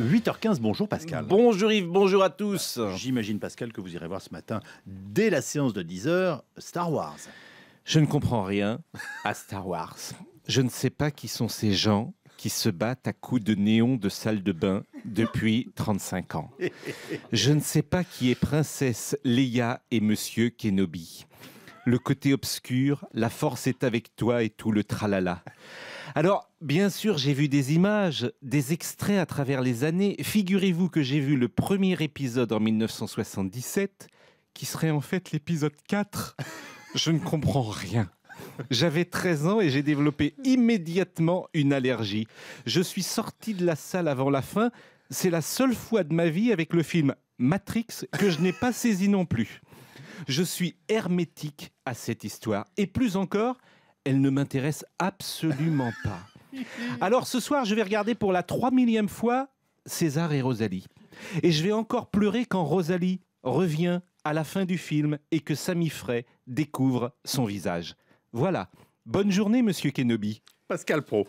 8h15, bonjour Pascal. Bonjour Yves, bonjour à tous. J'imagine Pascal que vous irez voir ce matin, dès la séance de 10h, Star Wars. Je ne comprends rien à Star Wars. Je ne sais pas qui sont ces gens qui se battent à coups de néon de salle de bain depuis 35 ans. Je ne sais pas qui est princesse Leia et monsieur Kenobi. Le côté obscur, la force est avec toi et tout le tralala. Alors, bien sûr, j'ai vu des images, des extraits à travers les années. Figurez-vous que j'ai vu le premier épisode en 1977, qui serait en fait l'épisode 4. Je ne comprends rien. J'avais 13 ans et j'ai développé immédiatement une allergie. Je suis sorti de la salle avant la fin. C'est la seule fois de ma vie avec le film Matrix que je n'ai pas saisi non plus. Je suis hermétique à cette histoire. Et plus encore, elle ne m'intéresse absolument pas. Alors ce soir, je vais regarder pour la trois millième fois César et Rosalie. Et je vais encore pleurer quand Rosalie revient à la fin du film et que Sami Fray découvre son visage. Voilà. Bonne journée, monsieur Kenobi. Pascal Pro.